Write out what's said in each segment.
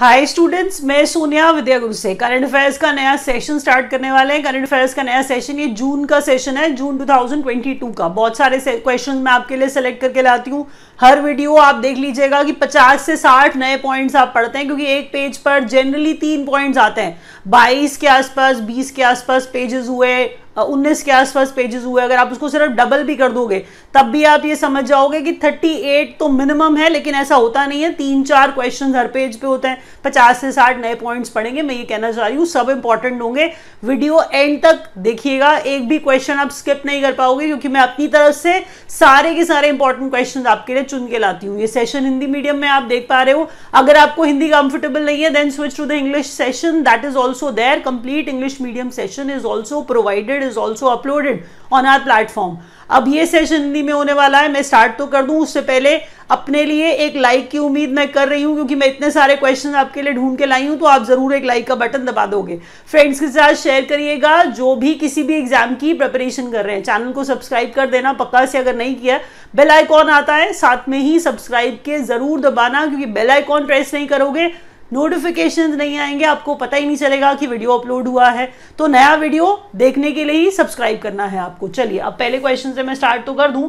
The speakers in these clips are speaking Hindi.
हाय स्टूडेंट्स मैं सोनिया विद्या गुरु से करंट अफेयर्स का नया सेशन स्टार्ट करने वाले हैं करंट अफेयर्स का नया सेशन ये जून का सेशन है जून 2022 का बहुत सारे क्वेश्चन मैं आपके लिए सेलेक्ट करके लाती हूँ हर वीडियो आप देख लीजिएगा कि 50 से 60 नए पॉइंट्स आप पढ़ते हैं क्योंकि एक पेज पर जनरली तीन पॉइंट्स आते हैं बाईस के आसपास बीस के आसपास पेजेस हुए 19 के आसपास पेजेस हुए अगर आप उसको सिर्फ डबल भी कर दोगे तब भी आप ये समझ जाओगे कि 38 तो मिनिमम है लेकिन ऐसा होता नहीं है तीन चार क्वेश्चंस हर पेज पे होते हैं 50 से 60 नए पॉइंट्स पढ़ेंगे मैं ये कहना चाह रही हूँ सब इंपॉर्टेंट होंगे वीडियो एंड तक देखिएगा एक भी क्वेश्चन आप स्किप नहीं कर पाओगे क्योंकि मैं अपनी तरफ से सारे के सारे इंपॉर्टेंट क्वेश्चन आपके लिए चुन के लाती हूँ ये सेशन हिंदी मीडियम में आप देख पा रहे हो अगर आपको हिंदी कंफर्टेबल नहीं है then switch to the English session that is also there complete English medium session is also provided is also uploaded on our platform अब ये सेशन हिंदी में होने वाला है मैं स्टार्ट तो कर दूं उससे पहले अपने लिए एक लाइक की उम्मीद मैं कर रही हूं क्योंकि मैं इतने सारे क्वेश्चन आपके लिए ढूंढ के लाई हूं तो आप ज़रूर एक लाइक का बटन दबा दोगे फ्रेंड्स के साथ शेयर करिएगा जो भी किसी भी एग्जाम की प्रिपरेशन कर रहे हैं चैनल को सब्सक्राइब कर देना पक्का से अगर नहीं किया बेलाइकॉन आता है साथ में ही सब्सक्राइब के ज़रूर दबाना क्योंकि बेलाइकॉन प्रेस नहीं करोगे नोटिफिकेशन नहीं आएंगे आपको पता ही नहीं चलेगा कि वीडियो अपलोड हुआ है तो नया वीडियो देखने के लिए ही सब्सक्राइब करना है आपको चलिए अब पहले क्वेश्चन से मैं स्टार्ट तो कर दूं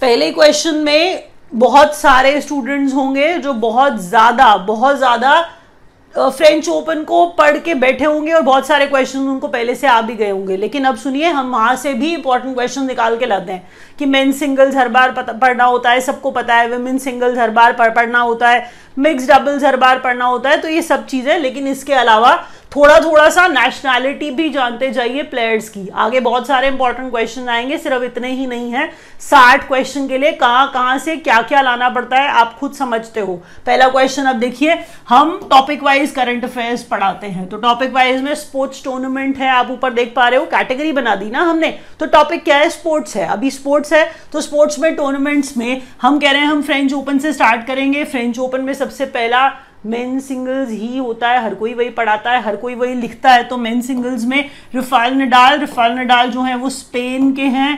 पहले क्वेश्चन में बहुत सारे स्टूडेंट्स होंगे जो बहुत ज़्यादा बहुत ज़्यादा फ्रेंच ओपन को पढ़ के बैठे होंगे और बहुत सारे क्वेश्चन उनको पहले से आ भी गए होंगे लेकिन अब सुनिए हम वहाँ से भी इंपॉर्टेंट क्वेश्चन निकाल के लाते हैं कि मेन सिंगल्स हर बार पढ़ना होता है सबको पता है वेमेन सिंगल्स हर बार पढ़ना होता है मिक्स डबल्स हर बार पढ़ना होता है तो ये सब चीज़ें लेकिन इसके अलावा थोड़ा थोड़ा सा नेशनैलिटी भी जानते जाइए प्लेयर्स की आगे बहुत सारे इंपॉर्टेंट क्वेश्चन आएंगे सिर्फ इतने ही नहीं है साठ क्वेश्चन के लिए कहाँ कहाँ से क्या क्या लाना पड़ता है आप खुद समझते हो पहला क्वेश्चन अब देखिए हम टॉपिक वाइज करंट अफेयर्स पढ़ाते हैं तो टॉपिक वाइज में स्पोर्ट्स टूर्नामेंट है आप ऊपर देख पा रहे हो कैटेगरी बना दी ना हमने तो टॉपिक क्या है स्पोर्ट्स है अभी स्पोर्ट्स है तो स्पोर्ट्स में टूर्नामेंट्स में हम कह रहे हैं हम फ्रेंच ओपन से स्टार्ट करेंगे फ्रेंच ओपन में सबसे पहला मेन सिंगल्स ही होता है हर कोई वही पढ़ाता है हर कोई वही लिखता है तो मेन सिंगल्स में रिफाइल नडाल रिफाइल नडाल जो है वो स्पेन के हैं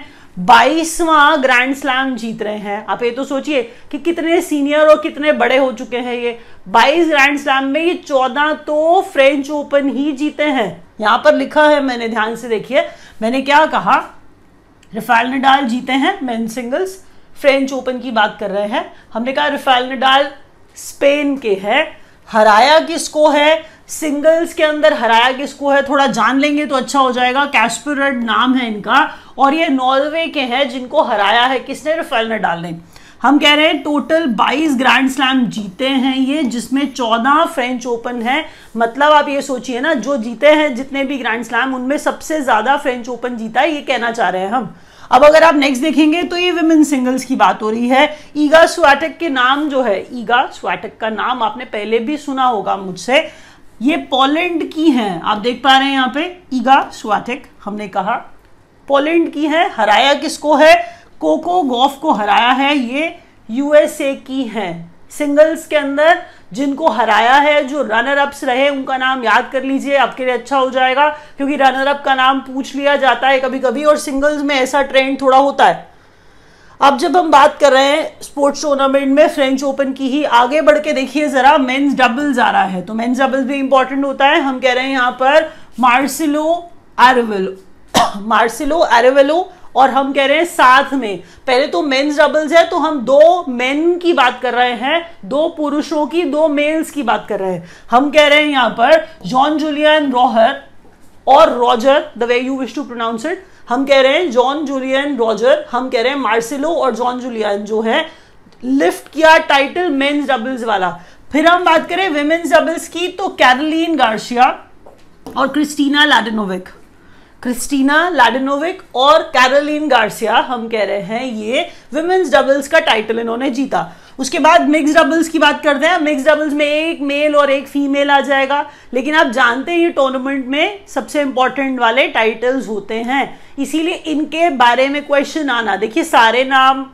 बाईसवा ग्रैंड स्लैम जीत रहे हैं आप ये तो सोचिए कि कितने सीनियर और कितने बड़े हो चुके हैं ये बाईस ग्रैंड स्लैम में ये चौदह तो फ्रेंच ओपन ही जीते हैं यहाँ पर लिखा है मैंने ध्यान से देखिए मैंने क्या कहा रिफाइल नडाल जीते हैं मेन सिंगल्स फ्रेंच ओपन की बात कर रहे हैं हमने कहा रिफाइल नडाल स्पेन के हैं हराया किसको है सिंगल्स के अंदर हराया किसको है थोड़ा जान लेंगे तो अच्छा हो जाएगा कैस्परड नाम है इनका और ये नॉर्वे के हैं जिनको हराया है किसने रफेल नडाल ने हम कह रहे हैं टोटल 22 ग्रैंड स्लैम जीते हैं ये जिसमें 14 फ्रेंच ओपन है मतलब आप ये सोचिए ना जो जीते हैं जितने भी ग्रैंड स्लैम उनमें सबसे ज़्यादा फ्रेंच ओपन जीता है ये कहना चाह रहे हैं हम अब अगर आप नेक्स्ट देखेंगे तो ये विमेन सिंगल्स की बात हो रही है ईगा स्वाटक के नाम जो है ईगा स्वाटक का नाम आपने पहले भी सुना होगा मुझसे ये पोलैंड की हैं आप देख पा रहे हैं यहाँ पे ईगा स्वाटक हमने कहा पोलैंड की है हराया किसको है कोको गॉफ को हराया है ये यूएसए की हैं सिंगल्स के अंदर जिनको हराया है जो रनर अप्स रहे उनका नाम याद कर लीजिए आपके लिए अच्छा हो जाएगा क्योंकि रनर अप का नाम पूछ लिया जाता है कभी कभी और सिंगल्स में ऐसा ट्रेंड थोड़ा होता है अब जब हम बात कर रहे हैं स्पोर्ट्स टूर्नामेंट में फ्रेंच ओपन की ही आगे बढ़ के देखिए जरा मेन्स डबल्स आ रहा है तो मेन्स डबल्स भी इंपॉर्टेंट होता है हम कह रहे हैं यहाँ पर मार्सिलो एरेवेलो मार्सिलो एरेवेलो और हम कह रहे हैं साथ में पहले तो मेन्स डबल्स है तो हम दो मेन की बात कर रहे हैं दो पुरुषों की दो मेल्स की बात कर रहे हैं हम कह रहे हैं यहां पर जॉन जूलियन रोहर और Rojer the way you wish to pronounce it हम कह रहे हैं जॉन जूलियन रॉजर हम कह रहे हैं मार्सिलो और जॉन जूलियन जो है लिफ्ट किया टाइटल मेन्स डबल्स वाला फिर हम बात करें विमेन्स डबल्स की तो कैरलिन गार्शिया और क्रिस्टीना लाडेनोविक क्रिस्टीना लैडनोविक और कैरोलिन गार्सिया हम कह रहे हैं ये वुमेन्स डबल्स का टाइटल इन्होंने जीता उसके बाद मिक्स डबल्स की बात करते हैं मिक्स डबल्स में एक मेल और एक फीमेल आ जाएगा लेकिन आप जानते हैं ये टूर्नामेंट में सबसे इंपॉर्टेंट वाले टाइटल्स होते हैं इसीलिए इनके बारे में क्वेश्चन आना देखिए सारे नाम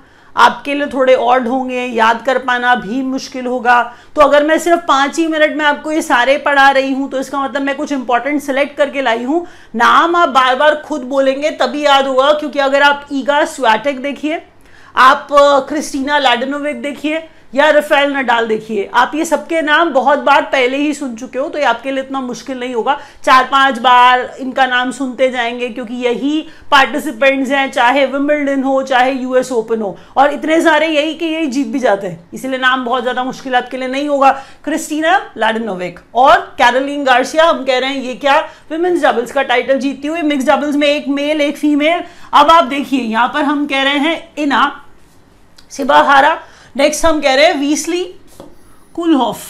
आपके लिए थोड़े ऑड होंगे याद कर पाना भी मुश्किल होगा तो अगर मैं सिर्फ पाँच ही मिनट में आपको ये सारे पढ़ा रही हूँ तो इसका मतलब मैं कुछ इंपॉर्टेंट सेलेक्ट करके लाई हूँ नाम आप बार बार खुद बोलेंगे तभी याद होगा क्योंकि अगर आप ईगा स्वैटेक देखिए आप क्रिस्टीना लाडनोविक देखिए या रफेल नडाल देखिए आप ये सबके नाम बहुत बार पहले ही सुन चुके हो तो ये आपके लिए इतना मुश्किल नहीं होगा चार पांच बार इनका नाम सुनते जाएंगे क्योंकि यही पार्टिसिपेंट्स हैं चाहे विम्बलडन हो चाहे यूएस ओपन हो और इतने सारे यही कि यही जीत भी जाते हैं इसीलिए नाम बहुत ज़्यादा मुश्किल आपके लिए नहीं होगा क्रिस्टीना लाडनोविक और कैरोलिन गार्सिया हम कह रहे हैं ये क्या विमेन्स डबल्स का टाइटल जीतती हुई मिक्स डबल्स में एक मेल एक फीमेल अब आप देखिए यहाँ पर हम कह रहे हैं इना सिबाहारा नेक्स्ट हम कह रहे हैं वीसली कुलहॉफ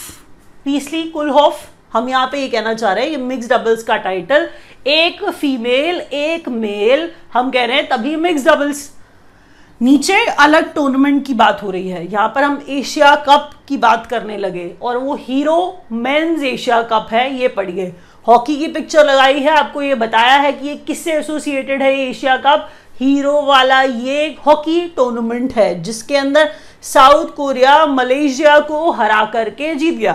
वीसली कुलहॉफ हम यहाँ पे ये कहना चाह रहे हैं ये मिक्स डबल्स का टाइटल एक फीमेल एक मेल हम कह रहे हैं तभी मिक्स डबल्स नीचे अलग टूर्नामेंट की बात हो रही है यहाँ पर हम एशिया कप की बात करने लगे और वो हीरो मेंस एशिया कप है ये पढ़िए हॉकी की पिक्चर लगाई है आपको ये बताया है कि ये किससे एसोसिएटेड है एशिया कप हीरो वाला ये हॉकी टूर्नामेंट है जिसके अंदर साउथ कोरिया मलेशिया को हरा करके जीत गया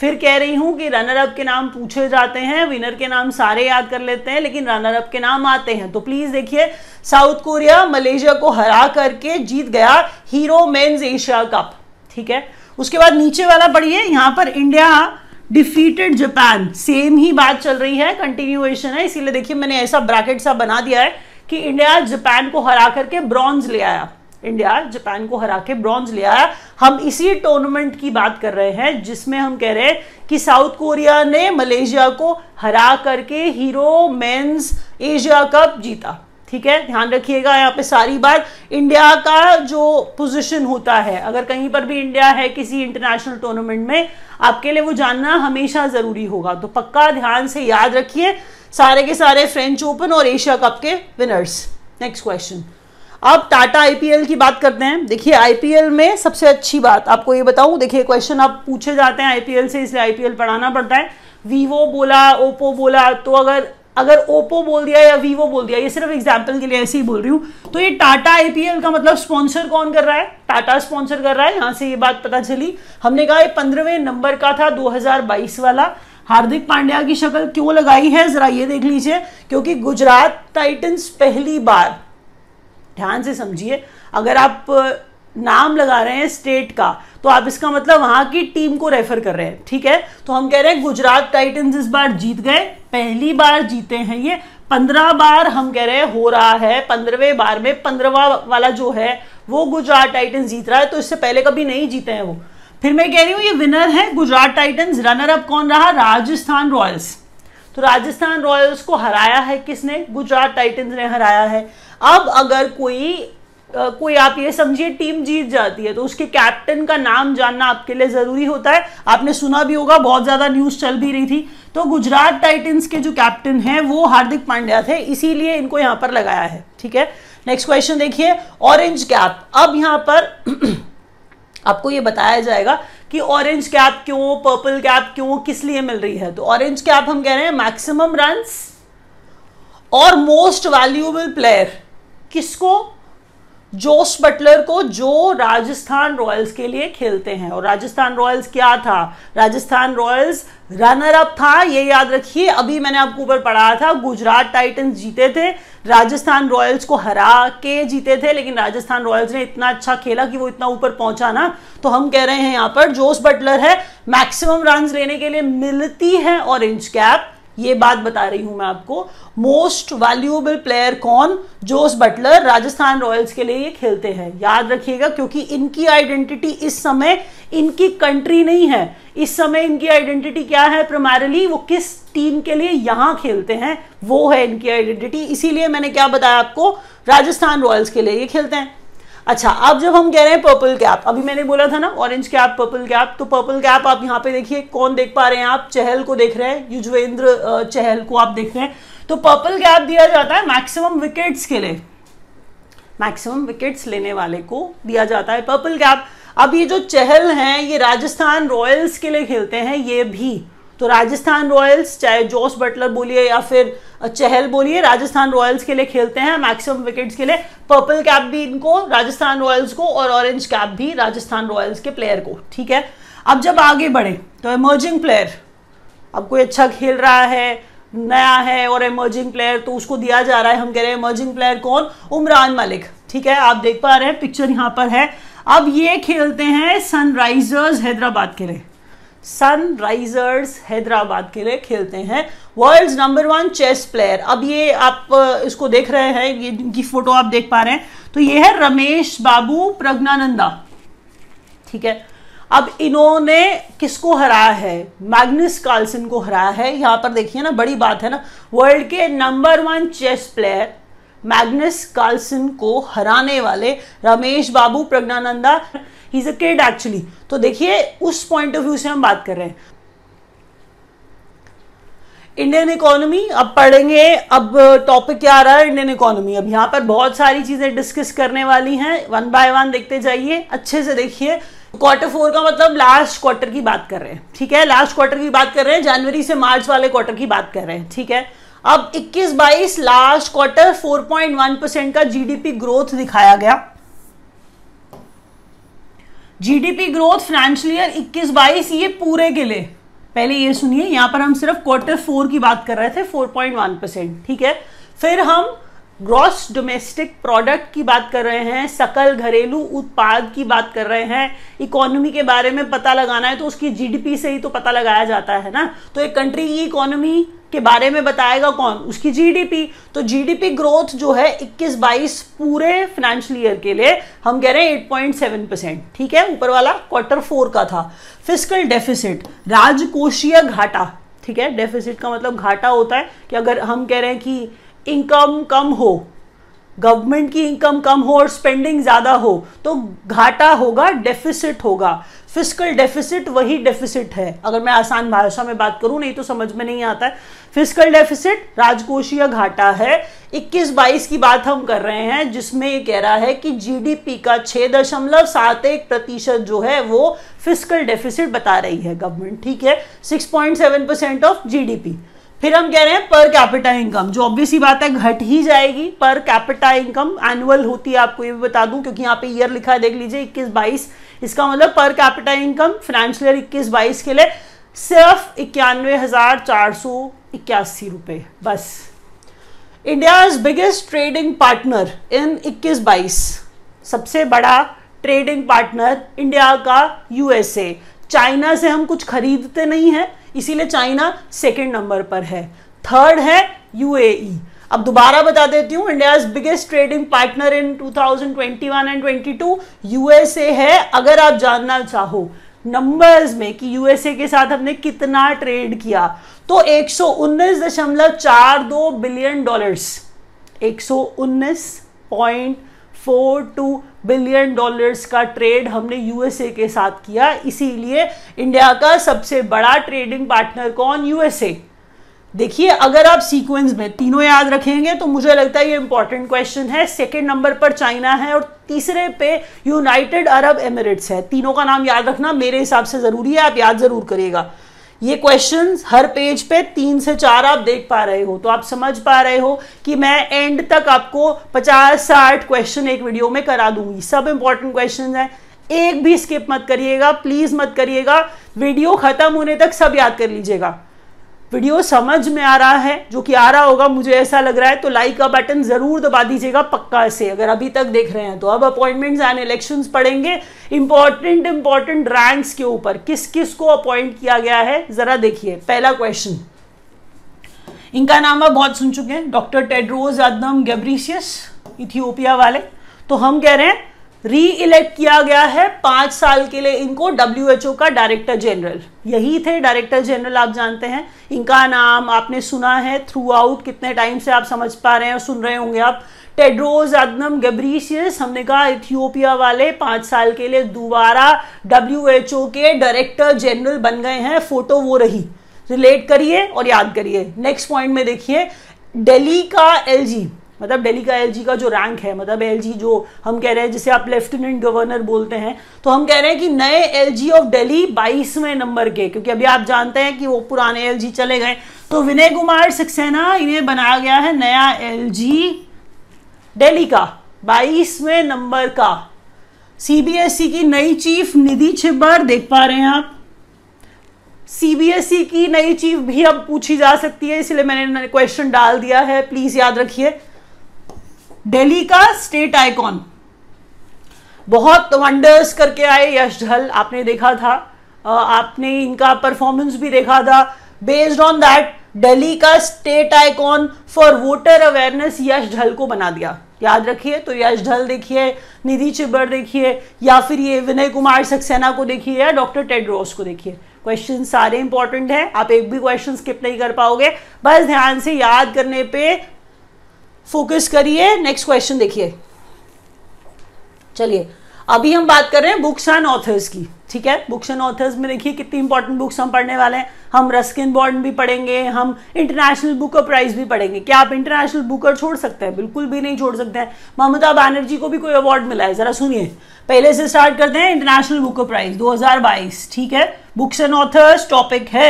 फिर कह रही हूं कि रनर अप के नाम पूछे जाते हैं विनर के नाम सारे याद कर लेते हैं लेकिन रनर अप के नाम आते हैं तो प्लीज देखिए साउथ कोरिया मलेशिया को हरा करके जीत गया हीरो मेन्स एशिया कप ठीक है उसके बाद नीचे वाला पढ़िए यहां पर इंडिया डिफीटेड जापान सेम ही बात चल रही है कंटिन्यूएशन है इसीलिए देखिए मैंने ऐसा ब्रैकेट सा बना दिया है कि इंडिया जापान को हरा करके ब्रॉन्ज ले आया इंडिया जापान को हरा के ब्रॉन्ज ले आया हम इसी टूर्नामेंट की बात कर रहे हैं जिसमें हम कह रहे हैं कि साउथ कोरिया ने मलेशिया को हरा करके हीरो मेंस एशिया कप जीता ठीक है ध्यान रखिएगा यहाँ पे सारी बात इंडिया का जो पोजीशन होता है अगर कहीं पर भी इंडिया है किसी इंटरनेशनल टूर्नामेंट में आपके लिए वो जानना हमेशा ज़रूरी होगा तो पक्का ध्यान से याद रखिए सारे के सारे फ्रेंच ओपन और एशिया कप के विनर्स नेक्स्ट क्वेश्चन अब टाटा आईपीएल की बात करते हैं देखिए आईपीएल में सबसे अच्छी बात आपको ये बताऊं देखिए क्वेश्चन आप पूछे जाते हैं आईपीएल से इसलिए आईपीएल पढ़ाना पड़ता है वीवो बोला ओप्पो बोला तो अगर अगर ओप्पो बोल दिया या वीवो बोल दिया ये सिर्फ एग्जाम्पल के लिए ऐसे ही बोल रही हूँ तो ये टाटा आईपीएल का मतलब स्पॉन्सर कौन कर रहा है टाटा स्पॉन्सर कर रहा है यहाँ से ये बात पता चली हमने कहा ये पंद्रहवें नंबर का था दो वाला हार्दिक पांड्या की शक्ल क्यों लगाई है जरा ये देख लीजिए क्योंकि गुजरात टाइटन्स पहली बार ध्यान से समझिए अगर आप नाम लगा रहे हैं स्टेट का तो आप इसका मतलब वहां की टीम को रेफर कर रहे हैं ठीक है तो हम कह रहे हैं गुजरात टाइटन्स इस बार जीत गए पहली बार जीते हैं ये पंद्रह बार हम कह रहे हैं हो रहा है पंद्रहवें बार में पंद्रहवा वाला जो है वो गुजरात टाइटन्स जीत रहा है तो इससे पहले कभी नहीं जीते हैं वो फिर मैं कह रही हूँ ये विनर है गुजरात टाइटन्स रनर अप कौन रहा राजस्थान रॉयल्स तो राजस्थान रॉयल्स को हराया है किसने गुजरात टाइटन्स ने हराया है अब अगर कोई Uh, कोई आप ये समझिए टीम जीत जाती है तो उसके कैप्टन का नाम जानना आपके लिए ज़रूरी होता है आपने सुना भी होगा बहुत ज़्यादा न्यूज़ चल भी रही थी तो गुजरात टाइटंस के जो कैप्टन हैं वो हार्दिक पांड्या थे इसीलिए इनको यहां पर लगाया है ठीक है नेक्स्ट क्वेश्चन देखिए ऑरेंज कैप अब यहां पर आपको ये बताया जाएगा कि ऑरेंज कैप क्यों पर्पल कैप क्यों किस लिए मिल रही है तो ऑरेंज कैप हम कह रहे हैं मैक्सिमम रन और मोस्ट वैल्यूएबल प्लेयर किसको जोस बटलर को जो राजस्थान रॉयल्स के लिए खेलते हैं और राजस्थान रॉयल्स क्या था राजस्थान रॉयल्स रनर अप था ये याद रखिए अभी मैंने आपको ऊपर पढ़ाया था गुजरात टाइटंस जीते थे राजस्थान रॉयल्स को हरा के जीते थे लेकिन राजस्थान रॉयल्स ने इतना अच्छा खेला कि वो इतना ऊपर पहुंचा ना तो हम कह रहे हैं यहां पर जोस बटलर है मैक्सिमम रन लेने के लिए मिलती है ऑरेंज कैप ये बात बता रही हूं मैं आपको मोस्ट वैल्यूएबल प्लेयर कौन जोस बटलर राजस्थान रॉयल्स के लिए ये खेलते हैं याद रखिएगा क्योंकि इनकी आइडेंटिटी इस समय इनकी कंट्री नहीं है इस समय इनकी आइडेंटिटी क्या है प्रमारली वो किस टीम के लिए यहां खेलते हैं वो है इनकी आइडेंटिटी इसीलिए मैंने क्या बताया आपको राजस्थान रॉयल्स के लिए ये खेलते हैं अच्छा अब जब हम कह रहे हैं पर्पल कैप अभी मैंने बोला था ना ऑरेंज कैप पर्पल कैप तो पर्पल कैप आप यहाँ पे देखिए कौन देख पा रहे हैं आप चहल को देख रहे हैं युजवेंद्र चहल को आप देख रहे हैं तो पर्पल कैप दिया जाता है मैक्सिमम विकेट्स के लिए मैक्सिमम विकेट्स लेने वाले को दिया जाता है पर्पल कैप अब ये जो चहल हैं ये राजस्थान रॉयल्स के लिए खेलते हैं ये भी तो राजस्थान रॉयल्स चाहे जोस बटलर बोलिए या फिर चहल बोलिए राजस्थान रॉयल्स के लिए खेलते हैं मैक्सिमम विकेट्स के लिए पर्पल कैप भी इनको राजस्थान रॉयल्स को और ऑरेंज कैप भी राजस्थान रॉयल्स के प्लेयर को ठीक है अब जब आगे बढ़े तो इमर्जिंग प्लेयर अब कोई अच्छा खेल रहा है नया है और इमर्जिंग प्लेयर तो उसको दिया जा रहा है हम कह रहे हैं इमर्जिंग प्लेयर कौन उमरान मलिक ठीक है आप देख पा रहे हैं पिक्चर यहाँ पर है अब ये खेलते हैं सनराइजर्स हैदराबाद के लिए सनराइजर्स हैदराबाद के लिए खेलते हैं world number one chess player अब ये आप इसको देख रहे हैं ये इनकी फोटो आप देख पा रहे हैं तो ये है रमेश बाबू प्रज्ञानंदा ठीक है अब इन्होंने किसको हराया है मैग्नस कार्लसन को हराया है यहाँ पर देखिए ना बड़ी बात है ना वर्ल्ड के number one chess player Magnus Carlsen को हराने वाले Ramesh Babu Praggnanandhaa he is a kid actually तो देखिए उस पॉइंट ऑफ व्यू से हम बात कर रहे हैं इंडियन इकोनॉमी अब पढ़ेंगे अब टॉपिक uh, क्या आ रहा है इंडियन इकोनॉमी अब यहाँ पर बहुत सारी चीज़ें डिस्कस करने वाली हैं वन बाय वन देखते जाइए अच्छे से देखिए क्वार्टर फोर का मतलब लास्ट क्वार्टर की बात कर रहे हैं ठीक है लास्ट क्वार्टर की बात कर रहे हैं जनवरी से मार्च वाले क्वार्टर की बात कर रहे हैं ठीक है अब 21-22 लास्ट क्वार्टर 4.1 परसेंट का जीडीपी ग्रोथ दिखाया गया जीडीपी ग्रोथ फाइनेंशियल ईयर 21 बाईस ये पूरे के लिए पहले ये सुनिए यहां पर हम सिर्फ क्वार्टर फोर की बात कर रहे थे 4.1 परसेंट ठीक है फिर हम ग्रॉस डोमेस्टिक प्रोडक्ट की बात कर रहे हैं सकल घरेलू उत्पाद की बात कर रहे हैं इकोनॉमी के बारे में पता लगाना है तो उसकी जीडीपी से ही तो पता लगाया जाता है ना तो एक कंट्री की इकोनॉमी के बारे में बताएगा कौन उसकी जीडीपी तो जीडीपी ग्रोथ जो है 21-22 पूरे फाइनेंशियल ईयर के लिए हम कह रहे हैं 8.7 परसेंट ठीक है ऊपर वाला क्वार्टर फोर का था फिजिकल डेफिसिट राजकोषीय घाटा ठीक है डेफिसिट का मतलब घाटा होता है कि अगर हम कह रहे हैं कि इनकम कम हो गवर्नमेंट की इनकम कम हो और स्पेंडिंग ज़्यादा हो तो घाटा होगा डेफिसिट होगा फिजिकल डेफिसिट वही डेफिसिट है अगर मैं आसान भाषा में बात करूं नहीं तो समझ में नहीं आता है फिजिकल डेफिसिट राजकोषीय घाटा है 21 बाईस की बात हम कर रहे हैं जिसमें ये कह रहा है कि जीडीपी का छः दशमलव सात एक प्रतिशत जो है वो फिजिकल डेफिसिट बता रही है गवर्नमेंट ठीक है सिक्स परसेंट ऑफ जी फिर हम कह रहे हैं पर कैपिटा इनकम जो ऑब्वियसली बात है घट ही जाएगी पर कैपिटा इनकम एनुअल होती है आपको ये भी बता दूं क्योंकि यहाँ पे ईयर लिखा है देख लीजिए इक्कीस बाईस इसका मतलब per capita income financial year इक्कीस बाईस के लिए सिर्फ इक्यानवे हजार चार सौ इक्यासी रुपए बस India is biggest trading partner in इक्कीस बाईस सबसे बड़ा ट्रेडिंग पार्टनर इंडिया का यूएसए चाइना से हम कुछ खरीदते नहीं हैं इसीलिए चाइना सेकेंड नंबर पर है थर्ड है यूएई e। अब दोबारा बता देती हूँ India biggest trading partner in 2021 and 22 USA है अगर आप जानना चाहो नंबर्स में कि यूएसए के साथ हमने कितना ट्रेड किया तो एक बिलियन डॉलर्स एक फोर टू बिलियन डॉलर्स का ट्रेड हमने यूएसए के साथ किया इसीलिए इंडिया का सबसे बड़ा ट्रेडिंग पार्टनर कौन यूएसए देखिए अगर आप सीक्वेंस में तीनों याद रखेंगे तो मुझे लगता है ये इंपॉर्टेंट क्वेश्चन है सेकेंड नंबर पर चाइना है और तीसरे पे यूनाइटेड अरब एमिरेट्स है तीनों का नाम याद रखना मेरे हिसाब से ज़रूरी है आप याद ज़रूर करिएगा ये क्वेश्चंस हर पेज पे तीन से चार आप देख पा रहे हो तो आप समझ पा रहे हो कि मैं एंड तक आपको पचास साठ क्वेश्चन एक वीडियो में करा दूंगी सब इंपॉर्टेंट क्वेश्चन हैं एक भी स्किप मत करिएगा प्लीज मत करिएगा वीडियो खत्म होने तक सब याद कर लीजिएगा वीडियो समझ में आ रहा है जो कि आ रहा होगा मुझे ऐसा लग रहा है तो लाइक का बटन जरूर दबा दीजिएगा पक्का से अगर अभी तक देख रहे हैं तो अब अपॉइंटमेंट्स एंड इलेक्शंस पढ़ेंगे इंपॉर्टेंट इंपॉर्टेंट रैंक्स के ऊपर किस किस को अपॉइंट किया गया है जरा देखिए पहला क्वेश्चन इनका नाम आप बहुत सुन चुके हैं डॉक्टर टेड्रोज अदनम गैब्रीशियस इथियोपिया वाले तो हम कह रहे हैं री इलेक्ट किया गया है पांच साल के लिए इनको डब्ल्यूएचओ का डायरेक्टर जनरल यही थे डायरेक्टर जनरल आप जानते हैं इनका नाम आपने सुना है थ्रू आउट कितने टाइम से आप समझ पा रहे हैं और सुन रहे होंगे आप टेड्रोज अदनम गब्रीशियस हमने कहा इथियोपिया वाले पांच साल के लिए दोबारा ओ के डायरेक्टर जनरल बन गए हैं फोटो वो रही रिलेट करिए और याद करिए नेक्स्ट पॉइंट में देखिए दिल्ली का एलजी मतलब दिल्ली का एलजी का जो रैंक है मतलब एलजी जो हम कह रहे हैं जिसे आप लेफ्टिनेंट गवर्नर बोलते हैं तो हम कह रहे हैं कि नए एलजी ऑफ दिल्ली बाईसवें नंबर के क्योंकि अभी आप जानते हैं कि वो पुराने एलजी चले गए तो विनय कुमार सक्सेना इन्हें बनाया गया है नया एलजी दिल्ली का बाईसवें नंबर का सीबीएसई e की नई चीफ निधि छिब्बर देख पा रहे हैं आप सीबीएसई e की नई चीफ भी अब पूछी जा सकती है इसलिए मैंने क्वेश्चन डाल दिया है प्लीज याद रखिए दिल्ली का स्टेट आइकॉन बहुत वंडर्स करके आए यश ढल आपने देखा था आपने इनका परफॉर्मेंस भी देखा था बेस्ड ऑन दैट दिल्ली का state icon for voter awareness Yash Dhull को बना दिया याद रखिए तो यश ढल देखिए निधि चिब्बर देखिए या फिर ये विनय कुमार सक्सेना को देखिए या डॉक्टर टेड रॉस को देखिए क्वेश्चन सारे इंपॉर्टेंट हैं आप एक भी क्वेश्चन स्किप नहीं कर पाओगे बस ध्यान से याद करने पे फोकस करिए नेक्स्ट क्वेश्चन देखिए चलिए अभी हम बात कर रहे हैं बुक्स एंड ऑथर्स की ठीक है बुक्स एंड ऑथर्स में देखिए कितनी इंपॉर्टेंट बुक्स हम पढ़ने वाले हैं हम रस्किन बॉन्ड भी पढ़ेंगे हम इंटरनेशनल बुक बुकर प्राइज भी पढ़ेंगे क्या आप इंटरनेशनल बुकर छोड़ सकते हैं बिल्कुल भी नहीं छोड़ सकते हैं ममता बनर्जी को भी कोई अवार्ड मिला है ज़रा सुनिए पहले से स्टार्ट करते हैं इंटरनेशनल ऑफ प्राइज दो ठीक है बुक्स एंड ऑथर्स टॉपिक है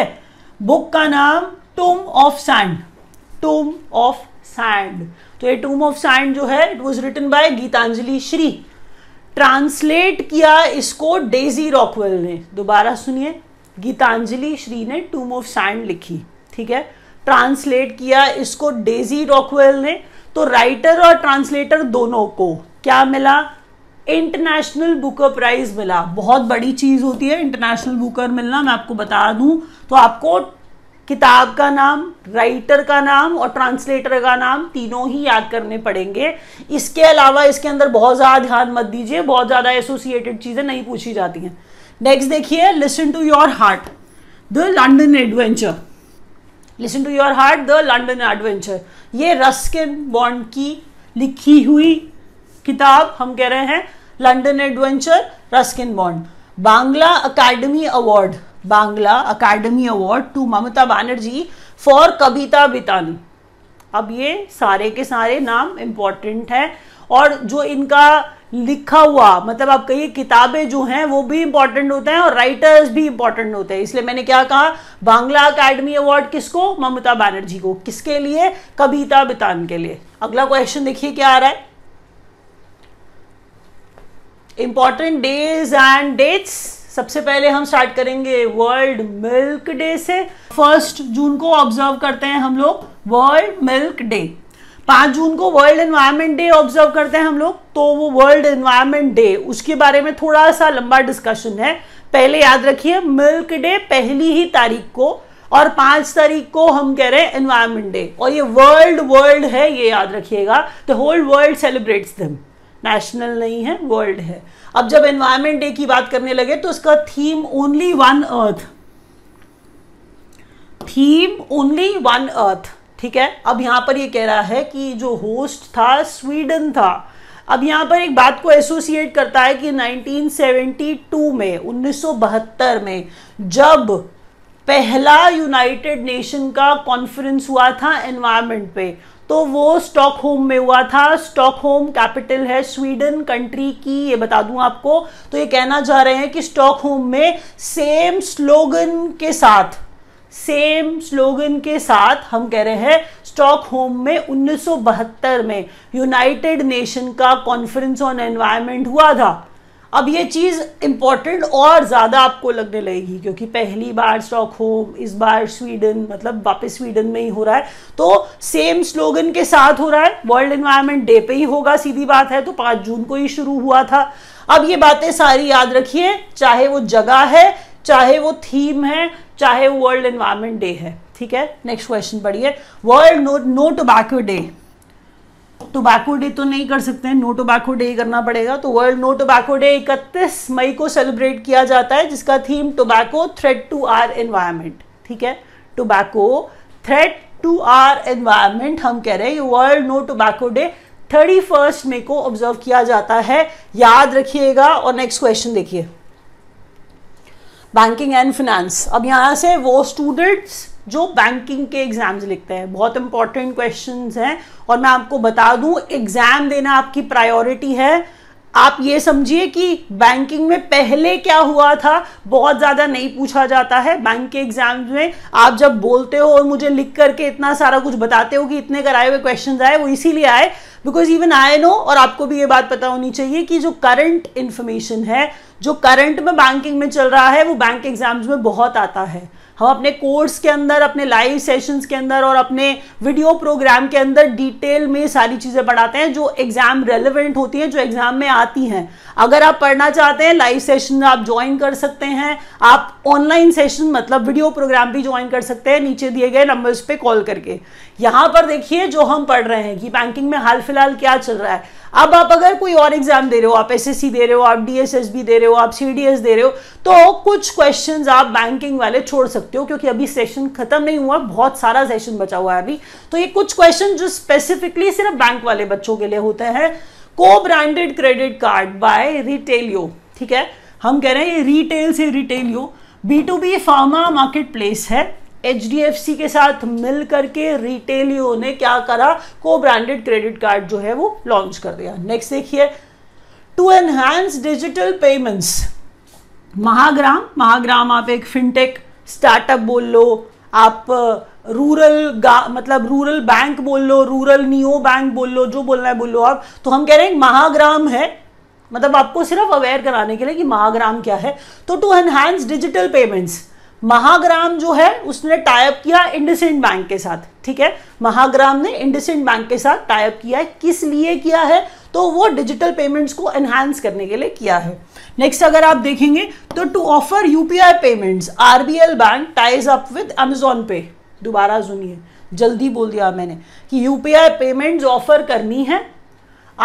बुक का नाम tomb of sand tomb of sand तो ए टूम ऑफ सैंड जो है it was written by Geetanjali Shree translate किया इसको डेजी रॉकवेल ने दोबारा सुनिए गीतांजलि श्री ने टूम ऑफ सैंड लिखी ठीक है ट्रांसलेट किया इसको डेजी रॉकवेल ने तो राइटर और ट्रांसलेटर दोनों को क्या मिला इंटरनेशनल बुकर प्राइज मिला बहुत बड़ी चीज होती है इंटरनेशनल बुकर मिलना मैं आपको बता दूं तो आपको किताब का नाम राइटर का नाम और ट्रांसलेटर का नाम तीनों ही याद करने पड़ेंगे इसके अलावा इसके अंदर बहुत ज़्यादा ध्यान मत दीजिए बहुत ज़्यादा एसोसिएटेड चीज़ें नहीं पूछी जाती हैं नेक्स्ट देखिए listen to your heart the London adventure listen to your heart the London adventure ये रस्किन बॉन्ड की लिखी हुई किताब हम कह रहे हैं London adventure Ruskin Bond Bangla academy award Bangla academy award to Mamata Banerjee for Kabita Bitani अब ये सारे के सारे नाम इम्पॉर्टेंट हैं और जो इनका लिखा हुआ मतलब आप कहिए किताबें जो हैं वो भी इंपॉर्टेंट होते हैं और राइटर्स भी इंपॉर्टेंट होते हैं इसलिए मैंने क्या कहा बांग्ला अकेडमी अवार्ड किसको ममता बनर्जी को किसके लिए कविता बितान के लिए अगला क्वेश्चन देखिए क्या आ रहा है इंपॉर्टेंट डेज एंड डेट्स सबसे पहले हम स्टार्ट करेंगे वर्ल्ड मिल्क डे से फर्स्ट जून को ऑब्जर्व करते हैं हम लोग वर्ल्ड मिल्क डे पांच जून को वर्ल्ड एनवायरमेंट डे ऑब्जर्व करते हैं हम लोग तो वो वर्ल्ड एनवायरमेंट डे उसके बारे में थोड़ा सा लंबा डिस्कशन है पहले याद रखिए मिल्क डे पहली ही तारीख को और पांच तारीख को हम कह रहे हैं एनवायरमेंट डे और ये वर्ल्ड वर्ल्ड है ये याद रखिएगा the whole world celebrates them national नहीं है वर्ल्ड है अब जब एनवायरमेंट डे की बात करने लगे तो उसका theme only one earth theme only one earth ठीक है अब यहां पर ये कह रहा है कि जो होस्ट था स्वीडन था अब यहां पर एक बात को एसोसिएट करता है कि 1972 में 1972 में जब पहला यूनाइटेड नेशन का कॉन्फ्रेंस हुआ था एनवायरमेंट पे तो वो स्टॉकहोम में हुआ था स्टॉकहोम कैपिटल है स्वीडन कंट्री की ये बता दूं आपको तो ये कहना चाह रहे हैं कि स्टॉकहोम में सेम स्लोगन के साथ सेम स्लोगन के साथ हम कह रहे हैं स्टॉकहोम में 1972 में यूनाइटेड नेशन का कॉन्फ्रेंस ऑन एनवायरनमेंट हुआ था अब ये चीज़ इम्पॉर्टेंट और ज़्यादा आपको लगने लगेगी क्योंकि पहली बार स्टॉकहोम इस बार स्वीडन मतलब वापस स्वीडन में ही हो रहा है तो सेम स्लोगन के साथ हो रहा है वर्ल्ड एनवायरनमेंट डे पे ही होगा सीधी बात है तो पाँच जून को ही शुरू हुआ था अब ये बातें सारी याद रखिए चाहे वो जगह है चाहे वो थीम है चाहे वो वर्ल्ड एनवायरमेंट डे है ठीक है नेक्स्ट क्वेश्चन पढ़िए world no no tobacco day tobacco तो डे तो नहीं कर सकते हैं नो टोबैको डे करना पड़ेगा तो वर्ल्ड नो टोबैको डे 31 मई को सेलिब्रेट किया जाता है जिसका theme tobacco threat to our environment ठीक है tobacco threat to our environment हम कह रहे हैं world no tobacco day thirty first May को ऑब्जर्व किया जाता है याद रखिएगा और नेक्स्ट क्वेश्चन देखिए बैंकिंग एंड फाइनेंस अब यहां से वो स्टूडेंट्स जो बैंकिंग के एग्जाम्स लिखते हैं बहुत इंपॉर्टेंट क्वेश्चन हैं और मैं आपको बता दूं एग्जाम देना आपकी प्रायोरिटी है आप ये समझिए कि बैंकिंग में पहले क्या हुआ था बहुत ज़्यादा नहीं पूछा जाता है बैंक के एग्जाम में आप जब बोलते हो और मुझे लिख करके इतना सारा कुछ बताते हो कि इतने कराए हुए क्वेश्चन आए वो इसीलिए आए बिकॉज इवन आए नो और आपको भी ये बात पता होनी चाहिए कि जो करंट इन्फॉर्मेशन है जो करंट में बैंकिंग में चल रहा है वो बैंक एग्जाम्स में बहुत आता है हम अपने कोर्स के अंदर अपने लाइव सेशंस के अंदर और अपने वीडियो प्रोग्राम के अंदर डिटेल में सारी चीज़ें पढ़ाते हैं जो एग्ज़ाम रेलिवेंट होती हैं जो एग्ज़ाम में आती हैं अगर आप पढ़ना चाहते हैं लाइव सेशन आप ज्वाइन कर सकते हैं आप ऑनलाइन सेशन मतलब वीडियो प्रोग्राम भी ज्वाइन कर सकते हैं नीचे दिए गए नंबर्स पे कॉल करके यहाँ पर देखिए जो हम पढ़ रहे हैं कि बैंकिंग में हाल फिलहाल क्या चल रहा है अब आप अगर कोई और एग्जाम दे रहे हो आप एसएससी दे रहे हो आप डीएसएसबी दे रहे हो आप सीडीएस दे रहे हो तो कुछ क्वेश्चन आप बैंकिंग वाले छोड़ सकते हो क्योंकि अभी सेशन खत्म नहीं हुआ बहुत सारा सेशन बचा हुआ है अभी तो ये कुछ क्वेश्चन जो स्पेसिफिकली सिर्फ बैंक वाले बच्चों के लिए होते हैं को branded credit card by Retailio ठीक है हम कह रहे हैं ये रिटेल से Retailio B to B pharma market place है एच डी एफ सी के साथ मिल करके रिटेलियो ने क्या करा को ब्रांडेड क्रेडिट कार्ड जो है वो लॉन्च कर दिया नेक्स्ट देखिए to enhance digital payments Mahagram Mahagram आप एक फिनटेक स्टार्टअप बोल लो आप रूरल मतलब रूरल बैंक बोल लो रूरल नियो बैंक बोल लो जो बोलना है बोल लो आप तो हम कह रहे हैं महाग्राम है मतलब आपको सिर्फ अवेयर कराने के लिए कि महाग्राम क्या है तो to enhance digital payments Mahagram जो है उसने टाइप किया इंडसेंट बैंक के साथ ठीक है महाग्राम ने इंडसेंट बैंक के साथ टाइप किया है किस लिए किया है तो वो डिजिटल पेमेंट्स को एनहांस करने के लिए किया है नेक्स्ट अगर आप देखेंगे तो to offer UPI payments RBL bank ties up with Amazon pay दोबारा सुनिए जल्दी बोल दिया मैंने कि यूपीआई पेमेंट्स ऑफर करनी है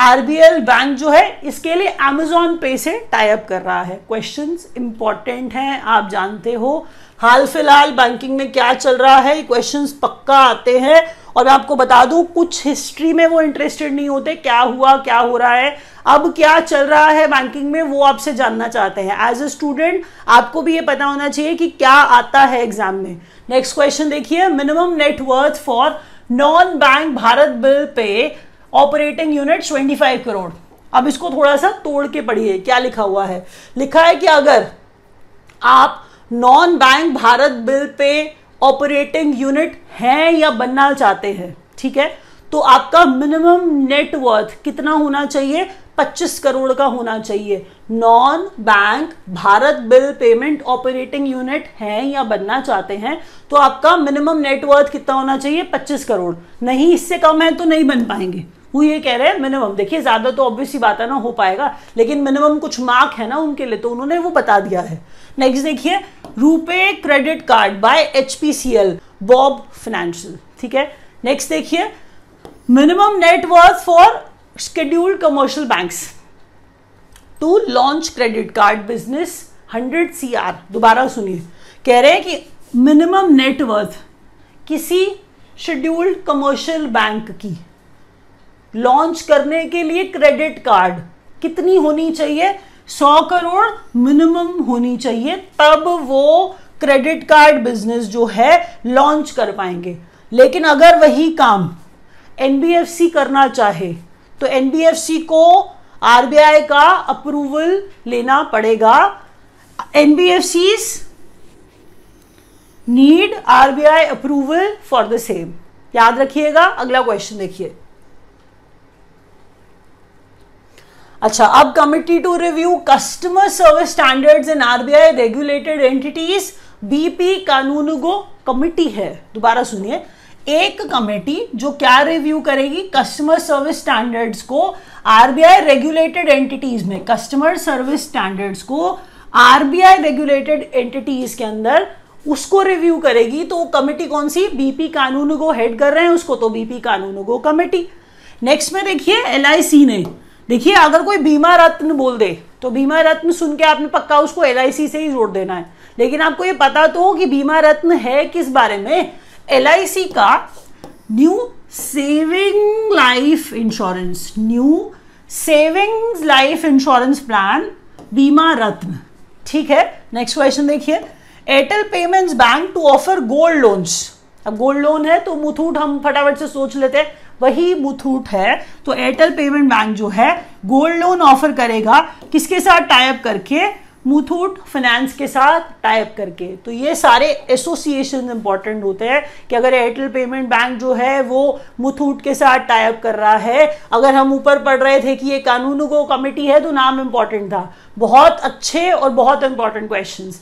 आरबीएल बैंक जो है इसके लिए अमेजोन पे से टाइप कर रहा है क्वेश्चन इंपॉर्टेंट हैं आप जानते हो हाल फिलहाल बैंकिंग में क्या चल रहा है क्वेश्चंस पक्का आते हैं और मैं आपको बता दूं कुछ हिस्ट्री में वो इंटरेस्टेड नहीं होते क्या हुआ क्या हो रहा है अब क्या चल रहा है बैंकिंग में वो आपसे जानना चाहते हैं एज अ स्टूडेंट आपको भी ये पता होना चाहिए कि क्या आता है एग्जाम में नेक्स्ट क्वेश्चन देखिए minimum net worth for non bank Bharat bill pay operating unit 25 crore अब इसको थोड़ा सा तोड़ के पढ़िए क्या लिखा हुआ है लिखा है कि अगर आप non bank Bharat bill pay operating unit हैं या बनना चाहते हैं ठीक है तो आपका मिनिमम नेटवर्थ कितना होना चाहिए 25 करोड़ का होना चाहिए non bank Bharat bill payment operating unit है या बनना चाहते हैं तो आपका मिनिमम नेटवर्थ कितना होना चाहिए 25 करोड़ नहीं इससे कम है तो नहीं बन पाएंगे वो ये कह रहे हैं मिनिमम देखिए ज़्यादा तो ऑब्वियसली बात है ना हो पाएगा लेकिन मिनिमम कुछ मार्क है ना उनके लिए तो उन्होंने वो बता दिया है नेक्स्ट देखिए RuPay credit card by H BoB financial ठीक है नेक्स्ट देखिए minimum net worth for scheduled commercial banks to launch credit card business 100 CR दोबारा सुनिए कह रहे हैं कि मिनिमम नेटवर्थ किसी शेड्यूल्ड कमर्शियल बैंक की लॉन्च करने के लिए क्रेडिट कार्ड कितनी होनी चाहिए सौ करोड़ मिनिमम होनी चाहिए तब वो क्रेडिट कार्ड बिजनेस जो है लॉन्च कर पाएंगे लेकिन अगर वही काम एनबीएफसी करना चाहे तो एनबीएफसी को आरबीआई का अप्रूवल लेना पड़ेगा NBFC need RBI approval for the same याद रखिएगा अगला क्वेश्चन देखिए अच्छा अब committee to review customer service standards in RBI regulated entities BP Kanungo committee है दोबारा सुनिए एक कमेटी जो क्या रिव्यू करेगी कस्टमर सर्विस स्टैंडर्ड्स को आरबीआई रेगुलेटेड एंटिटीज में कस्टमर सर्विस स्टैंडर्ड्स को आरबीआई रेगुलेटेड एंटिटीज के अंदर उसको रिव्यू करेगी तो कमेटी कौन सी बीपी कानूनगो हेड कर रहे हैं उसको तो बीपी कानूनगो कमेटी नेक्स्ट में देखिए एल ने देखिए अगर कोई बीमा रत्न बोल दे तो बीमा रत्न सुन के आपने पक्का उसको एल से ही जोड़ देना है लेकिन आपको ये पता तो हो कि बीमा रत्न है किस बारे में एल का new saving life insurance new savings life insurance plan Bima Ratna ठीक है नेक्स्ट क्वेश्चन देखिए Airtel payments bank to offer gold loans अब गोल्ड लोन है तो मुथूट हम फटाफट से सोच लेते हैं वही मुथूट है तो एयरटेल पेमेंट बैंक जो है गोल्ड लोन ऑफर करेगा किसके साथ टाइप करके मुथूट फाइनेंस के साथ टाइप करके तो ये सारे एसोसिएशन इंपॉर्टेंट होते हैं कि अगर एयरटेल पेमेंट बैंक जो है वो मुथूट के साथ टाइप कर रहा है अगर हम ऊपर पढ़ रहे थे कि ये कानूनों को कमेटी है तो नाम इंपॉर्टेंट था बहुत अच्छे और बहुत इंपॉर्टेंट क्वेश्चंस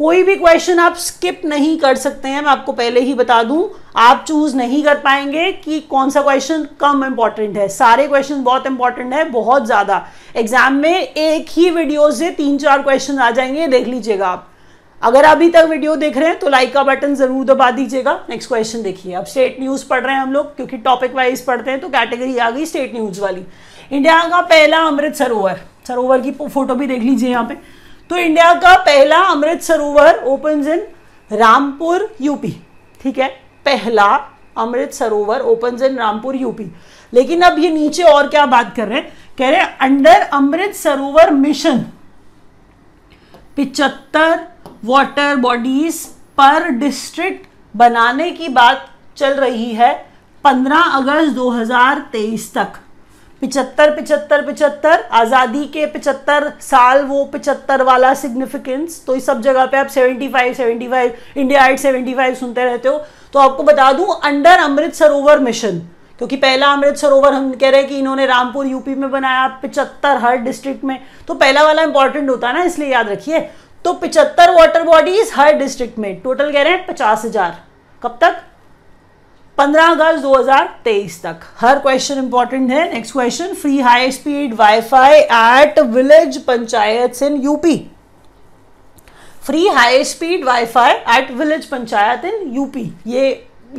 कोई भी क्वेश्चन आप स्किप नहीं कर सकते हैं मैं आपको पहले ही बता दूं आप चूज नहीं कर पाएंगे कि कौन सा क्वेश्चन कम इंपॉर्टेंट है सारे क्वेश्चन बहुत इंपॉर्टेंट है बहुत ज़्यादा एग्जाम में एक ही वीडियो से तीन चार क्वेश्चन आ जाएंगे देख लीजिएगा आप अगर अभी तक वीडियो देख रहे हैं तो लाइक का बटन जरूर दबा दीजिएगा नेक्स्ट क्वेश्चन देखिए अब स्टेट न्यूज पढ़ रहे हैं हम लोग क्योंकि टॉपिक वाइज पढ़ते हैं तो कैटेगरी आ गई स्टेट न्यूज वाली इंडिया का पहला अमृत सरोवर सरोवर की फोटो भी देख लीजिए यहाँ पे तो इंडिया का पहला अमृत सरोवर ओपन इन रामपुर यूपी ठीक है पहला अमृत सरोवर ओपन इन रामपुर यूपी लेकिन अब ये नीचे और क्या बात कर रहे हैं कह रहे हैं अंडर अमृत सरोवर मिशन पिचहत्तर वाटर बॉडीज पर डिस्ट्रिक्ट बनाने की बात चल रही है 15 अगस्त 2023 तक पिछहत्तर पिछहत्तर पिचहत्तर आज़ादी के पिछहत्तर साल वो पिछहत्तर वाला सिग्निफिकेंस तो इस सब जगह पे आप 75 75 इंडिया सेवेंटी 75 सुनते रहते हो तो आपको बता दूं अंडर अमृत सरोवर मिशन क्योंकि पहला अमृत सरोवर हम कह रहे हैं कि इन्होंने रामपुर यूपी में बनाया पिचहत्तर हर डिस्ट्रिक्ट में तो पहला वाला इंपॉर्टेंट होता है ना इसलिए याद रखिए तो पिचहत्तर वाटर बॉडीज हर डिस्ट्रिक्ट में टोटल कह रहे हैं पचास हजार कब तक 15 अगस्त 2023 तक हर क्वेश्चन इंपॉर्टेंट है next question free high speed WiFi at village panchayat in UP free high speed WiFi at village panchayat in UP ये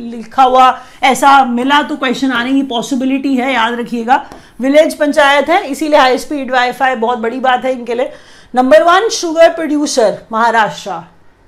लिखा हुआ ऐसा मिला तो क्वेश्चन आने की पॉसिबिलिटी है याद रखिएगा विलेज पंचायत है इसीलिए हाई स्पीड वाईफाई बहुत बड़ी बात है इनके लिए number one sugar producer Maharashtra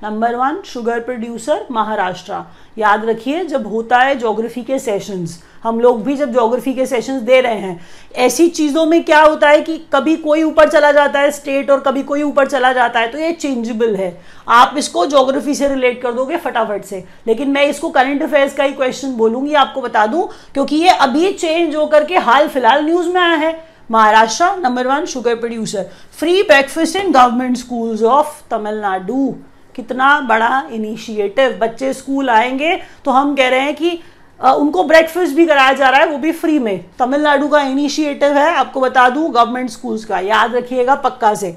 number one sugar producer Maharashtra याद रखिए जब होता है जोग्राफी के सेशंस हम लोग भी जब जोग्राफी के सेशंस दे रहे हैं ऐसी चीज़ों में क्या होता है कि कभी कोई ऊपर चला जाता है स्टेट और कभी कोई ऊपर चला जाता है तो ये चेंजेबल है आप इसको जोग्राफी से रिलेट कर दोगे फटाफट से लेकिन मैं इसको करंट अफेयर्स का ही क्वेश्चन बोलूँगी आपको बता दूँ क्योंकि ये अभी चेंज होकर के हाल फिलहाल न्यूज़ में आया है Maharashtra number one sugar producer free breakfast in government schools of Tamil Nadu कितना बड़ा इनिशिएटिव बच्चे स्कूल आएंगे तो हम कह रहे हैं कि आ, उनको ब्रेकफास्ट भी कराया जा रहा है वो भी फ्री में तमिलनाडु का इनिशिएटिव है आपको बता दूं गवर्नमेंट स्कूल्स का याद रखिएगा पक्का से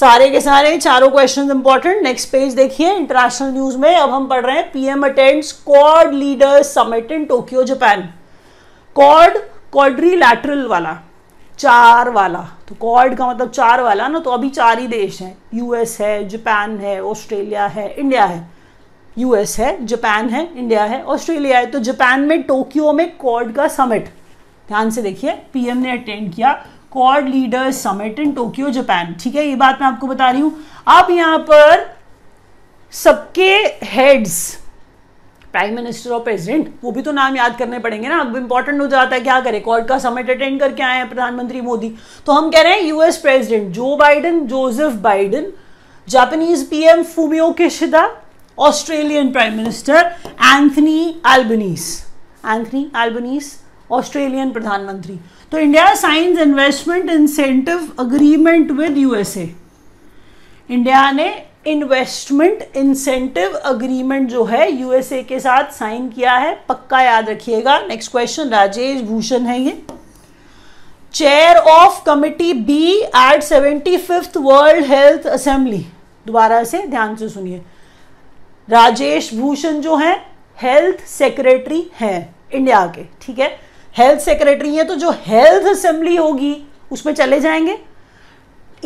सारे के सारे चारों क्वेश्चन इंपॉर्टेंट नेक्स्ट पेज देखिए इंटरनेशनल न्यूज में अब हम पढ़ रहे हैं PM attends Quad leaders summit in Tokyo Japan Quad क्वाड्री वाला चार वाला तो क्वाड का मतलब चार वाला ना तो अभी चार ही देश हैं यूएस है जापान है ऑस्ट्रेलिया है इंडिया है यूएस है जापान है इंडिया है ऑस्ट्रेलिया है तो जापान में टोक्यो में क्वाड का समिट ध्यान से देखिए पीएम ने अटेंड किया Quad leader summit in Tokyo Japan ठीक है ये बात मैं आपको बता रही हूं अब यहाँ पर सबके हेड्स प्राइम मिनिस्टर और प्रेसिडेंट वो भी तो नाम याद करने पड़ेंगे ना अब इंपॉर्टेंट हो जाता है क्या करें कॉर्ड का समिट अटेंड करके आए हैं प्रधानमंत्री मोदी तो हम कह रहे हैं US president Joe Biden Joseph Biden Japanese PM Fumio Kishida Australian prime minister Anthony Albanese Anthony Albanese Australian प्रधानमंत्री तो India signs investment incentive agreement with USA India ने इन्वेस्टमेंट इंसेंटिव अग्रीमेंट जो है यूएसए के साथ साइन किया है पक्का याद रखिएगा नेक्स्ट क्वेश्चन राजेश भूषण है ये chair of committee B at seventy fifth world health assembly दोबारा से ध्यान से सुनिए राजेश भूषण जो है हेल्थ सेक्रेटरी हैं इंडिया के ठीक है हेल्थ सेक्रेटरी हैं तो जो हेल्थ असेंबली होगी उसमें चले जाएंगे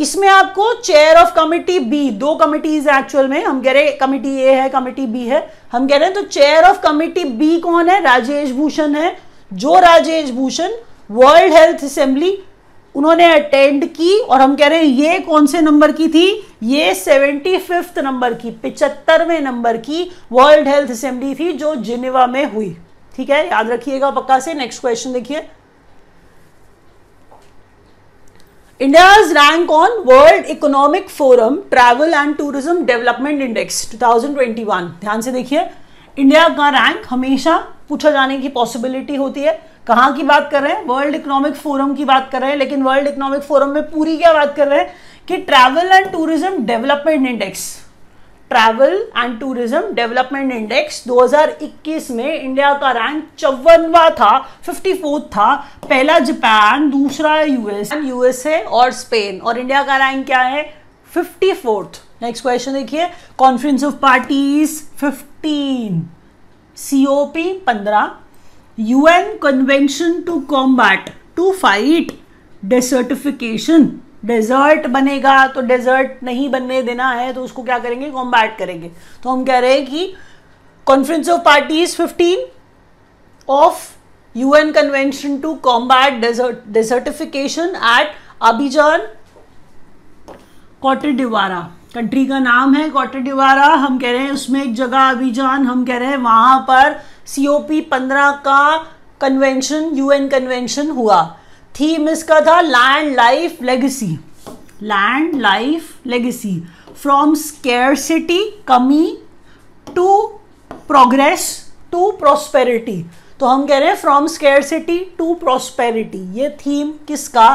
इसमें आपको चेयर ऑफ कमिटी बी दो कमिटीज एक्चुअल में हम कह रहे हैं कमिटी ए है कमिटी बी है हम कह रहे हैं तो चेयर ऑफ कमिटी बी कौन है राजेश भूषण है जो Rajesh Bhushan world health assembly उन्होंने अटेंड की और हम कह रहे हैं ये कौन से नंबर की थी ये सेवेंटी फिफ्थ नंबर की पिचहत्तरवें नंबर की वर्ल्ड हेल्थ असेंबली थी जो जिनेवा में हुई ठीक है याद रखिएगा पक्का से नेक्स्ट क्वेश्चन देखिए India's rank on World Economic Forum Travel and Tourism Development Index 2021 ध्यान से देखिए इंडिया का रैंक हमेशा पूछा जाने की पॉसिबिलिटी होती है कहाँ की बात कर रहे हैं वर्ल्ड इकोनॉमिक फोरम की बात कर रहे हैं लेकिन वर्ल्ड इकोनॉमिक फोरम में पूरी क्या बात कर रहे हैं कि travel and tourism development index travel and tourism development index 2021 में इंडिया का रैंक चौवनवा था फिफ्टी था पहला जापान दूसरा यूएस यूएसए और स्पेन और इंडिया का रैंक क्या है फिफ्टी फोर्थ नेक्स्ट क्वेश्चन देखिए conference of parties fifteen o पंद्रह UN convention to combat to fight desertification desert बनेगा तो डेजर्ट नहीं बनने देना है तो उसको क्या करेंगे कॉम्बैट करेंगे तो हम कह रहे हैं कि conference of parties 15 of UN convention to combat desertification at Cote d'Ivoire country का नाम है डिवारा हम कह रहे हैं उसमें एक जगह अभिजान हम कह रहे हैं वहां पर सी ओ पी पंद्रह का कन्वेंशन यूएन कन्वेंशन हुआ थीम इसका था land life legacy land life legacy from scarcity कमी टू प्रोग्रेस टू प्रोस्पेरिटी तो हम कह रहे हैं फ्रॉम स्केरसिटी टू प्रोस्पेरिटी ये थीम किसका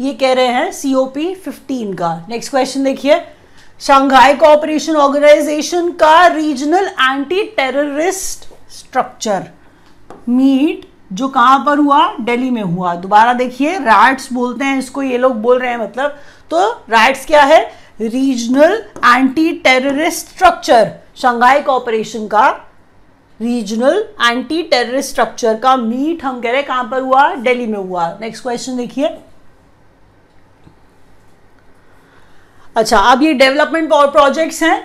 ये कह रहे हैं सी ओ पी फिफ्टीन का नेक्स्ट क्वेश्चन देखिए शंघाई कोऑपरेशन ऑर्गेनाइजेशन का regional anti terrorist structure meet जो कहां पर हुआ दिल्ली में हुआ दोबारा देखिए राइट्स बोलते हैं इसको ये लोग बोल रहे हैं मतलब तो राइट्स क्या है regional anti terrorist structure Shanghai cooperation का रीजनल एंटी टेररिस्ट स्ट्रक्चर का मीट हम कह रहे हैं कहां पर हुआ दिल्ली में हुआ नेक्स्ट क्वेश्चन देखिए अच्छा अब ये डेवलपमेंट और प्रोजेक्ट्स हैं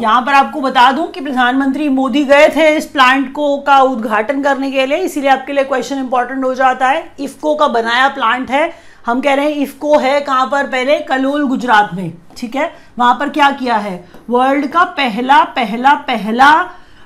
यहाँ पर आपको बता दूं कि प्रधानमंत्री मोदी गए थे इस प्लांट को का उद्घाटन करने के लिए इसीलिए आपके लिए क्वेश्चन इंपॉर्टेंट हो जाता है इफको का बनाया प्लांट है हम कह रहे हैं इफको है कहाँ पर पहले कलोल गुजरात में ठीक है वहां पर क्या किया है वर्ल्ड का पहला पहला पहला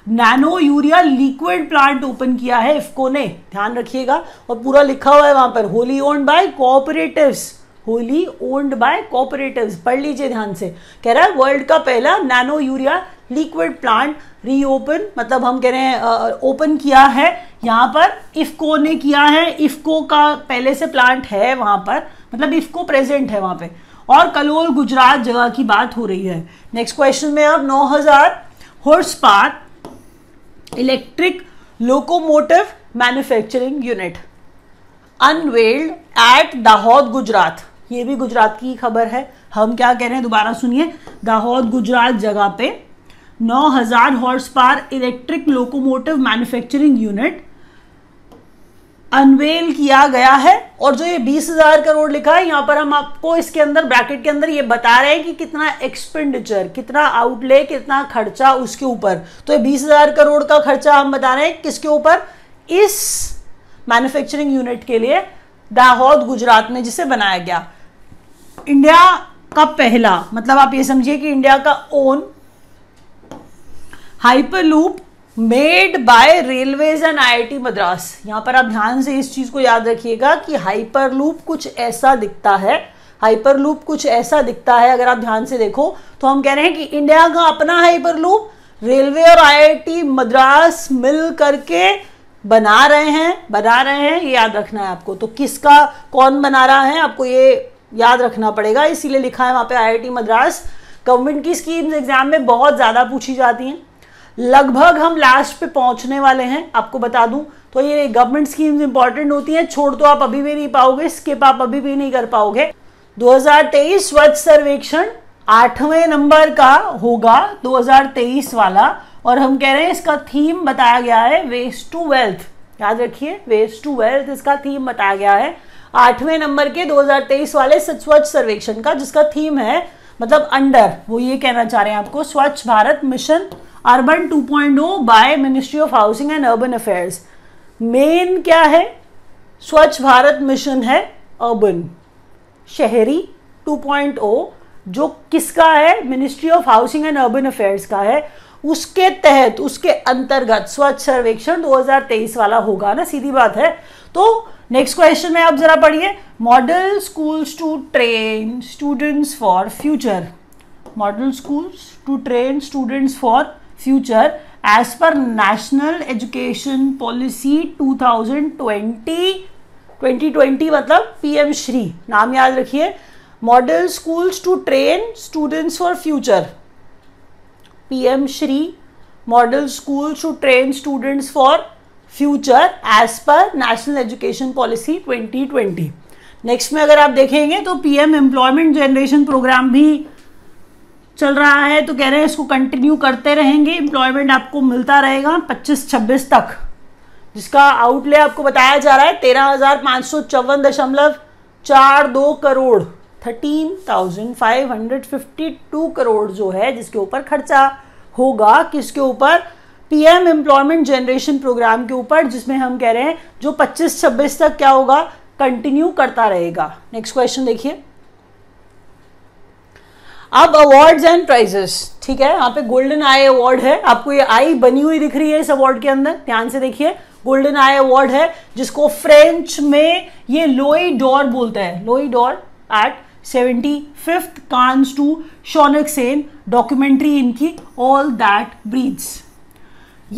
nano urea liquid plant open किया है इफको ने ध्यान रखिएगा और पूरा लिखा हुआ है वहां पर wholly owned by cooperatives wholly owned by cooperative पढ़ लीजिए ध्यान से कह रहा है वर्ल्ड का पहला nano urea liquid plant reopen मतलब हम कह रहे हैं ओपन किया है यहाँ पर इफ्को ने किया है इफ्को का पहले से प्लांट है वहाँ पर मतलब इफ्को प्रेजेंट है वहाँ पे और कलोल गुजरात जगह की बात हो रही है नेक्स्ट क्वेश्चन में अब 9000 हजार horsepower electric locomotive manufacturing unit unveiled at Dahod Gujarat ये भी गुजरात की खबर है हम क्या कह रहे हैं दोबारा सुनिए दाहौद गुजरात जगह पे 9000 horsepower electric locomotive manufacturing unit unveil किया गया है और जो ये बीस हजार करोड़ लिखा है यहां पर हम आपको इसके अंदर ब्रैकेट के अंदर ये बता रहे हैं कि कितना एक्सपेंडिचर कितना आउटले कितना खर्चा उसके ऊपर तो ये बीस हजार करोड़ का खर्चा हम बता रहे हैं किसके ऊपर इस मैन्युफैक्चरिंग यूनिट के लिए दाहौद गुजरात में जिसे बनाया गया इंडिया का पहला मतलब आप ये समझिए कि इंडिया का own hyperloop made by railways and IIT Madras यहां पर आप ध्यान से इस चीज़ को याद रखिएगा कि हाइपर लूप कुछ ऐसा दिखता है हाइपर लूप कुछ ऐसा दिखता है अगर आप ध्यान से देखो तो हम कह रहे हैं कि इंडिया का अपना हाइपर लूप रेलवे और आईआईटी मद्रास मिल करके बना रहे हैं बना रहे हैं ये याद रखना है आपको तो किसका कौन बना रहा है आपको ये याद रखना पड़ेगा इसीलिए लिखा है वहाँ पे आईआईटी मद्रास गवर्नमेंट की स्कीम्स एग्जाम में बहुत ज़्यादा पूछी जाती हैं लगभग हम लास्ट पे पहुंचने वाले हैं आपको बता दूँ तो ये गवर्नमेंट स्कीम्स इंपॉर्टेंट होती हैं छोड़ तो आप अभी भी नहीं पाओगे स्किप आप अभी भी नहीं कर पाओगे दो स्वच्छ सर्वेक्षण आठवें नंबर का होगा 2023 वाला और हम कह रहे हैं इसका थीम बताया गया है वेस्ट टू वेल्थ याद रखिए वेस्ट टू वेल्थ इसका थीम बताया गया है आठवें नंबर के 2023 वाले स्वच्छ सर्वेक्षण का जिसका थीम है मतलब अंडर वो ये कहना चाह रहे हैं आपको Swachh Bharat mission urban 2.0 by ministry of housing and urban affairs main क्या है स्वच्छ भारत मिशन है अर्बन शहरी 2.0 जो किसका है ministry of housing and urban affairs का है उसके तहत उसके अंतर्गत स्वच्छ सर्वेक्षण 2023 वाला होगा ना सीधी बात है तो नेक्स्ट क्वेश्चन में आप जरा पढ़िए model schools to train students for future model schools to train students for future as per national education policy 2020 2020 मतलब पीएम श्री नाम याद रखिए model schools to train students for future PM Shri model schools to train students for future as per national education policy 2020 next में अगर आप देखेंगे तो पीएम एम्प्लॉयमेंट जनरेशन प्रोग्राम भी चल रहा है तो कह रहे हैं इसको कंटिन्यू करते रहेंगे एम्प्लॉयमेंट आपको मिलता रहेगा 25-26 तक जिसका आउटले आपको बताया जा रहा है तेरह हजार पाँच सौ चौवन दशमलव चार दो crore thirteen thousand five hundred fifty two crore जो है जिसके ऊपर खर्चा होगा किसके ऊपर पीएम एम्प्लॉयमेंट जनरेशन प्रोग्राम के ऊपर जिसमें हम कह रहे हैं जो 25-26 तक क्या होगा कंटिन्यू करता रहेगा नेक्स्ट क्वेश्चन देखिए अब अवार्ड्स एंड प्राइजेस ठीक है यहाँ पे गोल्डन आई अवार्ड है आपको ये आई बनी हुई दिख रही है इस अवार्ड के अंदर ध्यान से देखिए गोल्डन आई अवार्ड है जिसको फ्रेंच में ये लोई डॉर बोलते हैं L'Oeil d'Or at seventy fifth Cannes to Shaunak Sen documentary इनकी ऑल दैट ब्रीड्स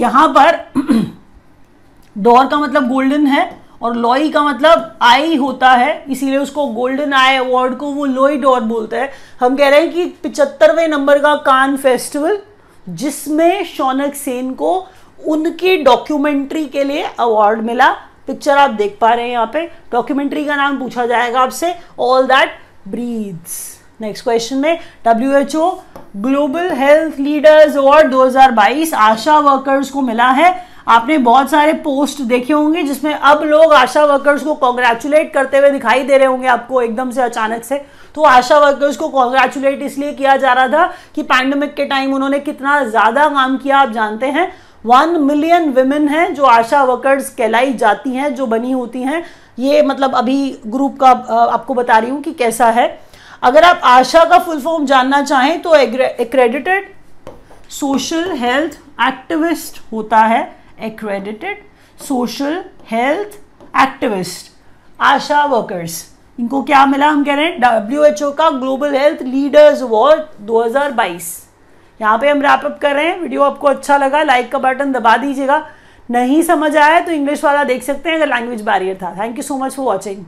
यहाँ पर डोर का मतलब गोल्डन है और लॉई का मतलब आई होता है इसीलिए उसको गोल्डन आई अवार्ड को वो लॉई डोर बोलते हैं हम कह रहे हैं कि पिचहत्तरवें नंबर का कान फेस्टिवल जिसमें शौनक सेन को उनकी डॉक्यूमेंट्री के लिए अवार्ड मिला पिक्चर आप देख पा रहे हैं यहाँ पे डॉक्यूमेंट्री का नाम पूछा जाएगा आपसे all that breathes next question में W global health leaders award 2022 ASHA workers को मिला है आपने बहुत सारे पोस्ट देखे होंगे जिसमें अब लोग आशा वर्कर्स को कॉन्ग्रेचुलेट करते हुए दिखाई दे रहे होंगे आपको एकदम से अचानक से तो आशा वर्कर्स को कॉन्ग्रेचुलेट इसलिए किया जा रहा था कि पैंडमिक के टाइम उन्होंने कितना ज़्यादा काम किया आप जानते हैं वन मिलियन वुमेन हैं जो आशा वर्कर्स कहलाई जाती हैं जो बनी होती हैं ये मतलब अभी ग्रुप का आपको बता रही हूँ कि कैसा है अगर आप आशा का फुल फॉर्म जानना चाहें तो एक्रेडिटेड सोशल हेल्थ एक्टिविस्ट होता है accredited social health activist ASHA workers इनको क्या मिला हम कह रहे हैं डब्ल्यू का ग्लोबल हेल्थ लीडर्स अवार्ड 2022 यहाँ पे हम रैपअप कर रहे हैं वीडियो आपको अच्छा लगा लाइक का बटन दबा दीजिएगा नहीं समझ आया तो इंग्लिश वाला देख सकते हैं अगर लैंग्वेज बैरियर था thank you so much for watching